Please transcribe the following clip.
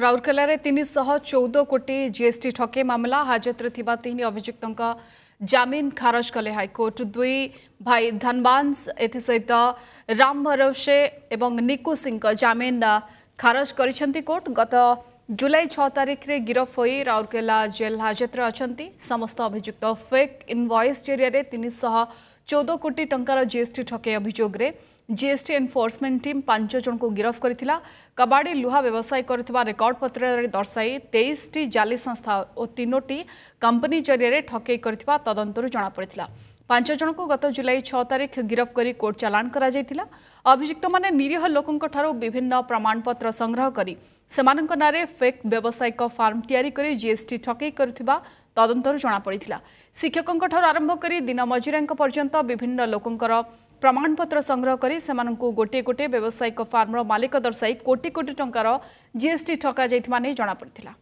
राउरकेलाति चौध कोटी जीएसटी ठके मामला हाजते तीन अभियुक्त जामिन खारज कले हकर्ट दुई भाई धनबांस भाइ राम एसहित रामभरौसे निकु सिको जाम खारज गरिन्छ कोर्ट गत जुलै छिखे गिरफ राउरकेला जेल् हाजत्रे अलि समस्त अभियुक्त फेक इन भइस ज চৌদ কোটি টঙ্কার জিএসটি ঠকেই অভিযোগে জিএসটি এনফোর্সমেন্ট টিম পাঁচ জনক গিরফ করেছিল কবাডি লুহা ব্যবসায়ী করুথিবা রেকর্ড পত্রে দর্শাই তেইশটি জালি সংস্থা ও তিনোটি কম্পানি জরিয়ে ঠকেই করুথিবা তদন্তরু জনাপড়িছিল पांच जन को गत जुलाई छ तारीख गिरफ्त करी कोर्ट चलाण कर अभिजुक्त मैंने निरीह लोकों ठू विभिन्न प्रमाणपत्र संग्रह कर फेक व्यावसायिक फार्म या जीएसटी ठकई कर तदंतर जमापड़ा शिक्षकों ठार आरंभ कर दिन मजुरा पर्यटन विभिन्न लोकों प्रमाणपत्र संग्रह कर गोटे गोटे व्यावसायिक फार्म मालिक दर्शाई कोटि कोटि टकर जीएसटी ठका जाने जमापड़ा